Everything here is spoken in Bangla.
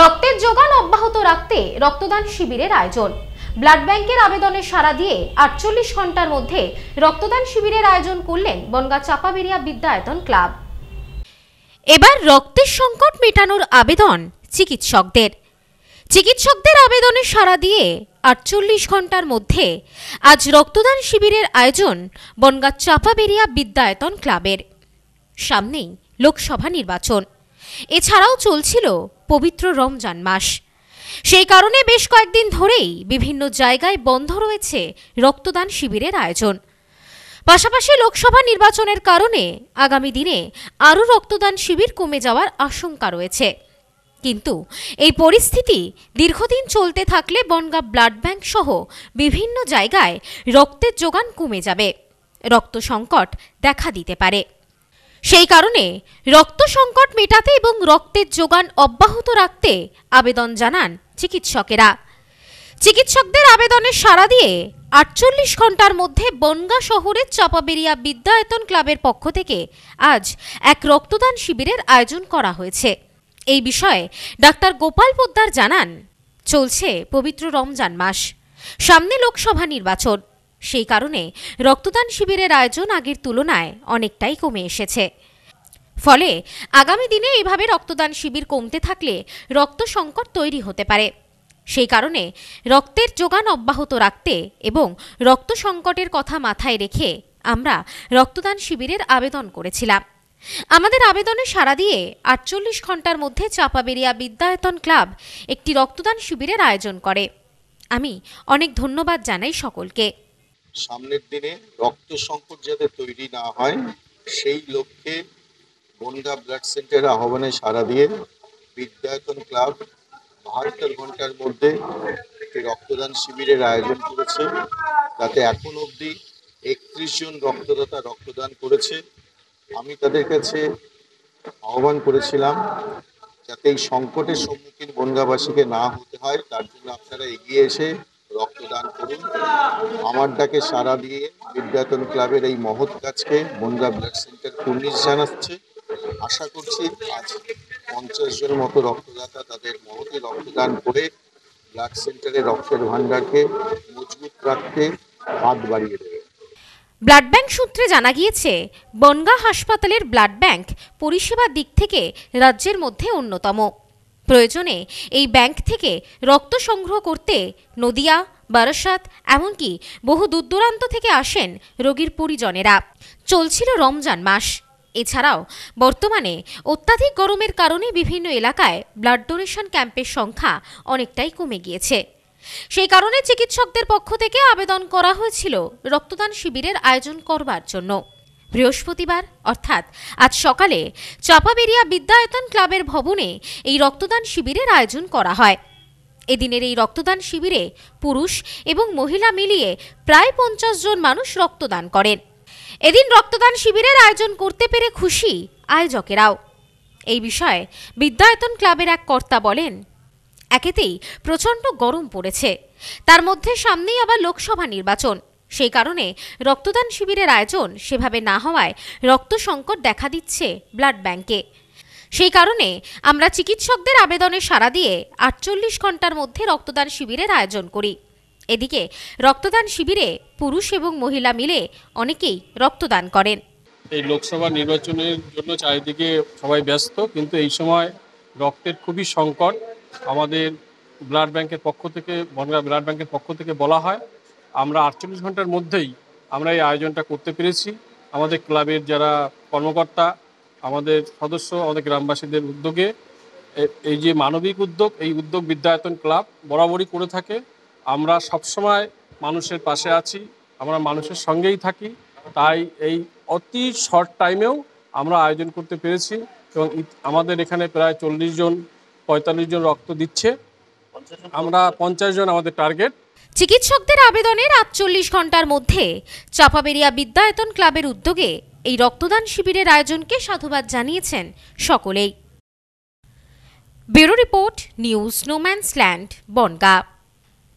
রক্তের যোগান অব্যাহত রাখতে রক্তদান শিবিরের আয়োজন ব্লাড ব্যাংকের আবেদনে সাড়া দিয়ে আটচল্লিশ ঘন্টার মধ্যে রক্তদান শিবিরের আয়োজন করলেন বনগা চাপাবেরিয়া বিদ্যায়তন ক্লাব এবার রক্তের সংকট মেটানোর আবেদন চিকিৎসকদের চিকিৎসকদের আবেদনে সাড়া দিয়ে আটচল্লিশ ঘন্টার মধ্যে আজ রক্তদান শিবিরের আয়োজন বনগা চাপাবেরিয়া বিদ্যায়তন ক্লাবের সামনেই লোকসভা নির্বাচন এছাড়াও চলছিল পবিত্র রমজান মাস সেই কারণে বেশ কয়েকদিন ধরেই বিভিন্ন জায়গায় বন্ধ রয়েছে রক্তদান শিবিরের আয়োজন পাশাপাশি লোকসভা নির্বাচনের কারণে আগামী দিনে আরও রক্তদান শিবির কমে যাওয়ার আশঙ্কা রয়েছে কিন্তু এই পরিস্থিতি দীর্ঘদিন চলতে থাকলে বনগা ব্লাড ব্যাংক সহ বিভিন্ন জায়গায় রক্তের যোগান কমে যাবে রক্ত সংকট দেখা দিতে পারে সেই কারণে রক্ত সংকট মেটাতে এবং রক্তের যোগান অব্যাহত রাখতে আবেদন জানান চিকিৎসকেরা চিকিৎসকদের আবেদনের সাড়া দিয়ে আটচল্লিশ ঘন্টার মধ্যে বনগা শহরের চাপাবেরিয়া বিদ্যায়তন ক্লাবের পক্ষ থেকে আজ এক রক্তদান শিবিরের আয়োজন করা হয়েছে এই বিষয়ে ডাক্তার গোপাল পোদ্দার জানান চলছে পবিত্র রমজান মাস সামনে লোকসভা নির্বাচন সেই কারণে রক্তদান শিবিরের আয়োজন আগের তুলনায় অনেকটাই কমে এসেছে ফলে আগামী দিনে এভাবে রক্তদান শিবির কমতে থাকলে রক্ত সংকট তৈরি হতে পারে সেই কারণে রক্তের যোগান অব্যাহত রাখতে এবং রক্ত সংকটের কথা মাথায় রেখে আমরা রক্তদান শিবিরের আবেদন করেছিলাম আমাদের আবেদনে সাড়া দিয়ে আটচল্লিশ ঘন্টার মধ্যে চাপাবেরিয়া বিদ্যায়তন ক্লাব একটি রক্তদান শিবিরের আয়োজন করে আমি অনেক ধন্যবাদ জানাই সকলকে সামনের দিনে রক্ত সংকট যাতে তৈরি না হয় সেই লক্ষ্যে বনিদা ব্লাড সেন্টার আহ্বানে সাড়া দিয়ে বিদ্যায়তন ক্লাব বাহাত্তর ঘন্টার মধ্যে একটি রক্তদান শিবিরের আয়োজন করেছে তাতে এখন অবধি একত্রিশ জন রক্তদাতা রক্তদান করেছে আমি তাদের কাছে আহ্বান করেছিলাম যাতে এই সংকটের সম্মুখীন বনগাবাসীকে না হতে হয় তার জন্য আপনারা এগিয়ে এসে রক্তদান করুন আমার ডাকে সাড়া দিয়ে বিদ্যায়তন ক্লাবের এই মহৎ কাজকে বনগা ব্লাড সেন্টার পুলিশ জানাচ্ছে আশা করছি আজ পঞ্চাশ জনের মতো রক্তদাতা তাদের মহতি রক্তদান করে ব্লাড সেন্টারে রক্তের ভাণ্ডারকে মজবুত রাখতে হাত বাড়িয়ে দেবে ব্লাড ব্যাংক সূত্রে জানা গিয়েছে বনগা হাসপাতালের ব্লাড ব্যাংক পরিষেবা দিক থেকে রাজ্যের মধ্যে অন্যতম প্রয়োজনে এই ব্যাংক থেকে রক্ত সংগ্রহ করতে নদিয়া বারাসাত এমনকি বহু দূর থেকে আসেন রোগীর পরিজনেরা চলছিল রমজান মাস এছাড়াও বর্তমানে অত্যাধিক গরমের কারণে বিভিন্ন এলাকায় ব্লাড ডোনেশন ক্যাম্পের সংখ্যা অনেকটাই কমে গিয়েছে সেই কারণে চিকিৎসকদের পক্ষ থেকে আবেদন করা হয়েছিল রক্তদান শিবিরের আয়োজন করবার জন্য বৃহস্পতিবার অর্থাৎ আজ সকালে চাপাবেরিয়া বিদ্যায়তন ক্লাবের ভবনে এই রক্তদান শিবিরের আয়োজন করা হয় এদিনের এই রক্তদান শিবিরে পুরুষ এবং মহিলা মিলিয়ে প্রায় পঞ্চাশ জন মানুষ রক্তদান করেন এদিন রক্তদান শিবিরের আয়োজন করতে পেরে খুশি আয়োজকেরাও এই বিষয়ে বিদ্যায়তন ক্লাবের এক কর্তা বলেন একেতেই প্রচণ্ড গরম পড়েছে তার মধ্যে সামনেই আবার লোকসভা নির্বাচন সেই কারণে রক্তদান শিবিরের আয়োজন সেভাবে না হওয়ায় রক্ত সংকট দেখা দিচ্ছে ব্লাড ব্যাংকে সেই কারণে আমরা চিকিৎসকদের আবেদনে সাড়া দিয়ে আটচল্লিশ ঘন্টার মধ্যে রক্তদান শিবিরের আয়োজন করি এদিকে রক্তদান শিবিরে পুরুষ এবং মহিলা মিলে অনেকেই রক্তদান করেন এই লোকসভা নির্বাচনের জন্য চারিদিকে সবাই ব্যস্ত কিন্তু এই সময় রক্তের খুবই সংকট আমাদের ব্লাড ব্যাংকের পক্ষ থেকে বনগাঁ ব্লাড ব্যাংকের পক্ষ থেকে বলা হয় আমরা আটচল্লিশ ঘন্টার মধ্যেই আমরা এই আয়োজনটা করতে পেরেছি আমাদের ক্লাবের যারা কর্মকর্তা আমাদের সদস্য আমাদের গ্রামবাসীদের উদ্যোগে এই যে মানবিক উদ্যোগ এই উদ্যোগ বিদ্যায়তন ক্লাব বরাবরই করে থাকে আমরা সবসময় মানুষের পাশে আছি আমরা মানুষের সঙ্গেই থাকি তাই এই অতি শর্ট টাইমেও আমরা আয়োজন করতে পেরেছি এবং আমাদের এখানে প্রায় চল্লিশ জন পঁয়তাল্লিশ জন রক্ত দিচ্ছে আমরা পঞ্চাশ জন আমাদের টার্গেট চিকিৎসকদের আবেদনের আটচল্লিশ ঘন্টার মধ্যে চাপাবেরিয়া বিদ্যায়তন ক্লাবের উদ্যোগে এই রক্তদান শিবিরের আয়োজনকে সাধুবাদ জানিয়েছেন সকলেই bureau report news no man's land Bongaon